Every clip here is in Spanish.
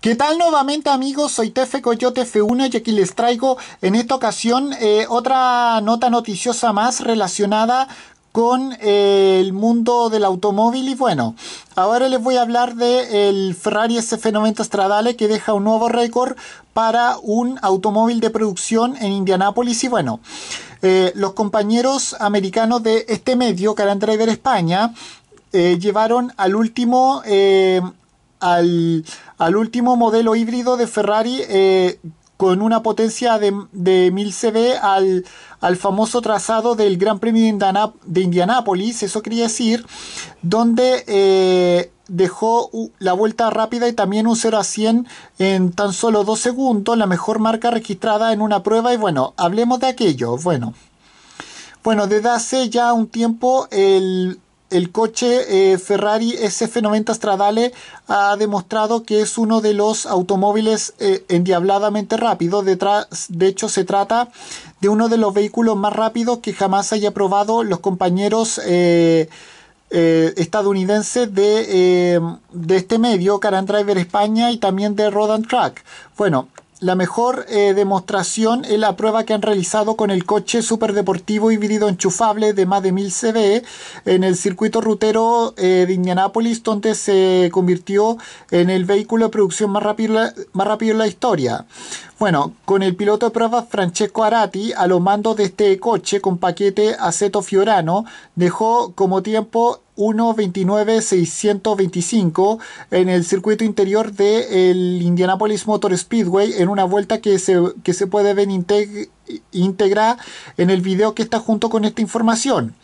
¿Qué tal nuevamente amigos? Soy Tefe Coyote F1 y aquí les traigo en esta ocasión eh, otra nota noticiosa más relacionada con eh, el mundo del automóvil y bueno, ahora les voy a hablar del Ferrari SF90 Stradale que deja un nuevo récord para un automóvil de producción en Indianápolis y bueno, eh, los compañeros americanos de este medio, Car Driver España, llevaron al último al, último modelo híbrido de Ferrari eh, con una potencia de, 1000 CV al, famoso trazado del Gran Premio de, Indianápolis, eso quería decir, donde eh, dejó la vuelta rápida y también un 0 a 100 en tan solo dos segundos, la mejor marca registrada en una prueba y bueno, hablemos de aquello, bueno. Bueno, desde hace ya un tiempo el, el coche eh, Ferrari SF90 Stradale ha demostrado que es uno de los automóviles eh, endiabladamente rápido. Detrás, de hecho, se trata de uno de los vehículos más rápidos que jamás haya probado los compañeros eh, estadounidenses de, de este medio, Car Driver España y también de Road and Track. Bueno, la mejor eh, demostración es la prueba que han realizado con el coche superdeportivo híbrido enchufable de más de 1000 CV e en el circuito rutero eh, de Indianápolis, donde se convirtió en el vehículo de producción más rápido, más rápido en la historia. Bueno, con el piloto de pruebas Francesco Arati a los mandos de este coche con paquete aceto fiorano, dejó como tiempo 1.29.625 en el circuito interior del Indianapolis Motor Speedway en una vuelta que se, que se puede ver íntegra... en el video que está junto con esta información.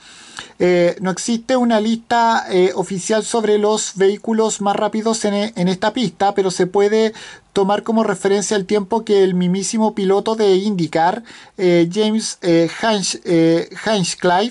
Eh, no existe una lista eh, oficial sobre los vehículos más rápidos en, esta pista, pero se puede tomar como referencia el tiempo que el mismísimo piloto de IndyCar, eh, James Hans, Clive,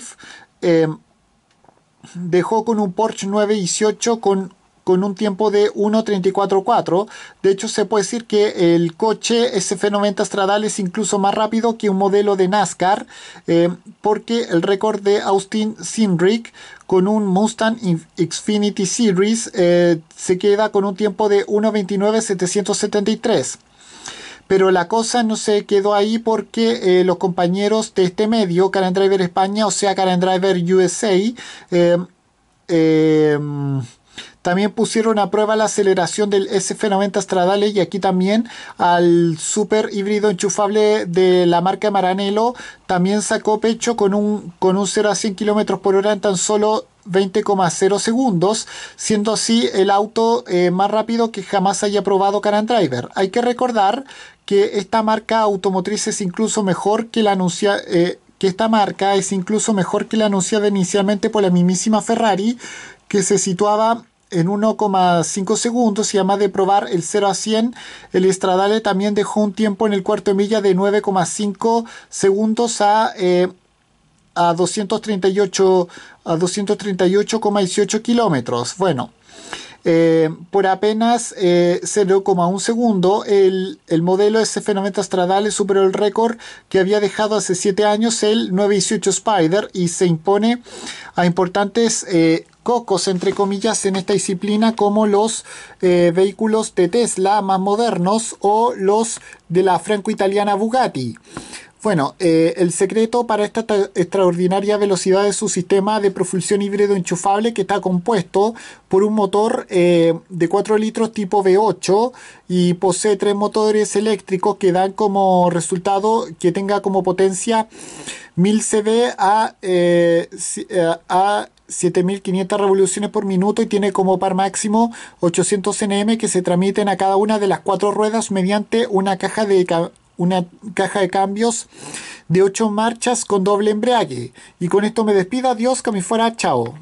dejó con un Porsche 918 con con un tiempo de 1.34.4. De hecho, se puede decir que el coche SF90 Stradale es incluso más rápido que un modelo de NASCAR, eh, porque el récord de Austin Sindrick con un Mustang Xfinity Series eh, se queda con un tiempo de 1.29.773 pero la cosa no se quedó ahí porque eh, los compañeros de este medio, Driver España, o sea, Driver USA, eh, eh también pusieron a prueba la aceleración del SF90 Stradale y aquí también al super híbrido enchufable de la marca Maranello. También sacó pecho con un, con un 0 a 100 km por hora en tan solo 20,0 segundos, siendo así el auto eh, más rápido que jamás haya probado Caran Driver. Hay que recordar que esta marca automotriz es incluso mejor que la anunciada. Eh, que esta marca es incluso mejor que la anunciada inicialmente por la mismísima Ferrari, que se situaba en 1,5 segundos y además de probar el 0 a 100, el Stradale también dejó un tiempo en el cuarto de milla de 9,5 segundos a, eh, a 238 a 238,18 kilómetros. Bueno, eh, por apenas 0,1 eh, segundo, el, el modelo SF90 Stradale superó el récord que había dejado hace 7 años el 918 Spider y se impone a importantes cocos, entre comillas, en esta disciplina como los eh, vehículos de Tesla más modernos o los de la franco-italiana Bugatti. Bueno, eh, el secreto para esta extraordinaria velocidad es su sistema de propulsión híbrido enchufable que está compuesto por un motor eh, de 4 litros tipo V8 y posee tres motores eléctricos que dan como resultado que tenga como potencia 1000 CV a 7500 revoluciones por minuto y tiene como par máximo 800 nm que se tramiten a cada una de las cuatro ruedas mediante una caja de una caja de cambios de 8 marchas con doble embrague. Y con esto me despido, adiós, que me fuera, chao.